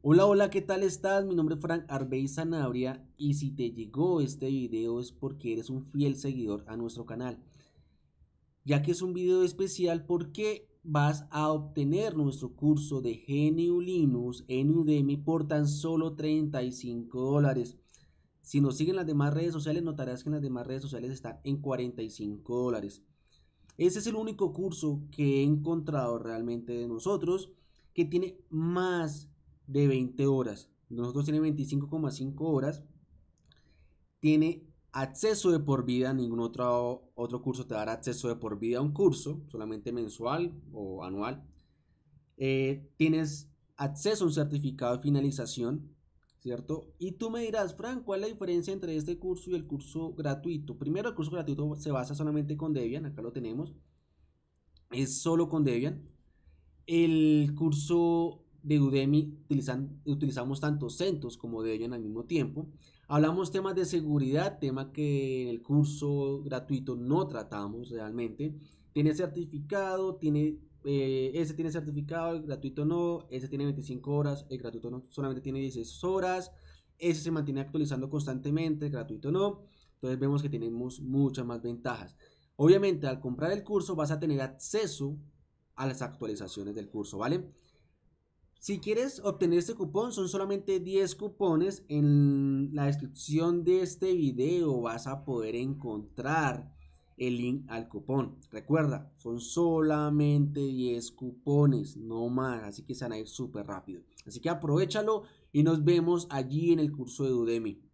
Hola, hola, ¿qué tal estás? Mi nombre es Frank Arbey Sanabria y si te llegó este video es porque eres un fiel seguidor a nuestro canal. Ya que es un video especial porque vas a obtener nuestro curso de Geniulinus Linux en Udemy por tan solo 35 dólares. Si nos siguen las demás redes sociales notarás que en las demás redes sociales están en 45 dólares. Ese es el único curso que he encontrado realmente de nosotros que tiene más de 20 horas. Nosotros tiene 25,5 horas. Tiene acceso de por vida, ningún otro, otro curso te dará acceso de por vida a un curso, solamente mensual o anual. Eh, tienes acceso a un certificado de finalización, ¿cierto? Y tú me dirás, Frank, ¿cuál es la diferencia entre este curso y el curso gratuito? Primero, el curso gratuito se basa solamente con Debian, acá lo tenemos, es solo con Debian. El curso de Udemy utilizamos tanto CentOS como Debian al mismo tiempo. Hablamos temas de seguridad, tema que en el curso gratuito no tratamos realmente. Tiene certificado, tiene, eh, ese tiene certificado, el gratuito no, ese tiene 25 horas, el gratuito no, solamente tiene 16 horas, ese se mantiene actualizando constantemente, el gratuito no. Entonces vemos que tenemos muchas más ventajas. Obviamente al comprar el curso vas a tener acceso a las actualizaciones del curso, ¿vale? Si quieres obtener este cupón, son solamente 10 cupones. En la descripción de este video vas a poder encontrar el link al cupón. Recuerda, son solamente 10 cupones, no más. Así que se van a ir súper rápido. Así que aprovechalo y nos vemos allí en el curso de Udemy.